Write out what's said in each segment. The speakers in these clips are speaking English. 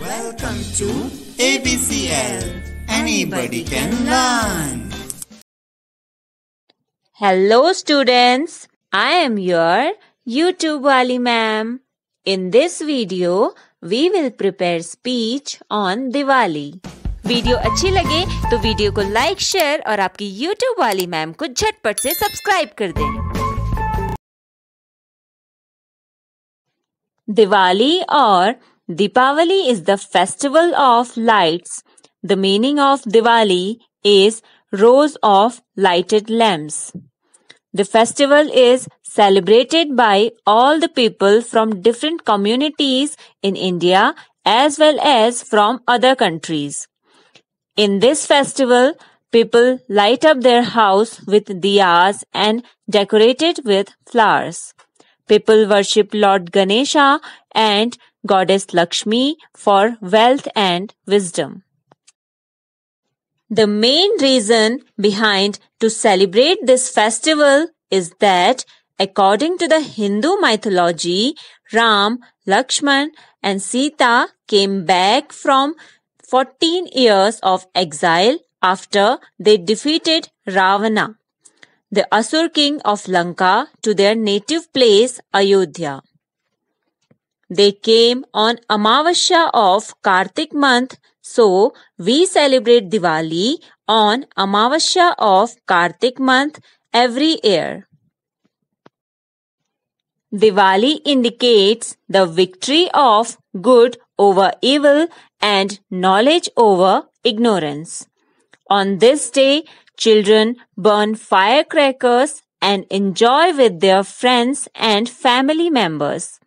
Welcome to ABCL. Anybody can learn. Hello students. I am your YouTube Ali ma'am. In this video, we will prepare speech on Diwali. Video अच्छी लगे तो video को like share और आपकी YouTube वाली ma'am को झटपट से सब्सक्राइब कर दें। दिवाली और Deepavali is the festival of lights. The meaning of Diwali is rows of lighted lamps. The festival is celebrated by all the people from different communities in India as well as from other countries. In this festival, people light up their house with diyas and decorate it with flowers. People worship Lord Ganesha and goddess Lakshmi for wealth and wisdom. The main reason behind to celebrate this festival is that according to the Hindu mythology, Ram, Lakshman and Sita came back from 14 years of exile after they defeated Ravana, the Asur king of Lanka to their native place Ayodhya. They came on Amavasya of Kartik month, so we celebrate Diwali on Amavasya of Kartik month every year. Diwali indicates the victory of good over evil and knowledge over ignorance. On this day, children burn firecrackers and enjoy with their friends and family members.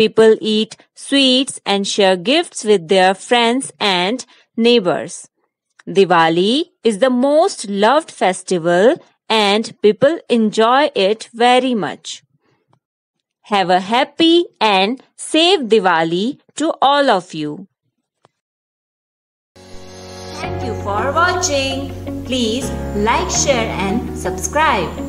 People eat sweets and share gifts with their friends and neighbors. Diwali is the most loved festival and people enjoy it very much. Have a happy and safe Diwali to all of you. Thank you for watching. Please like, share and subscribe.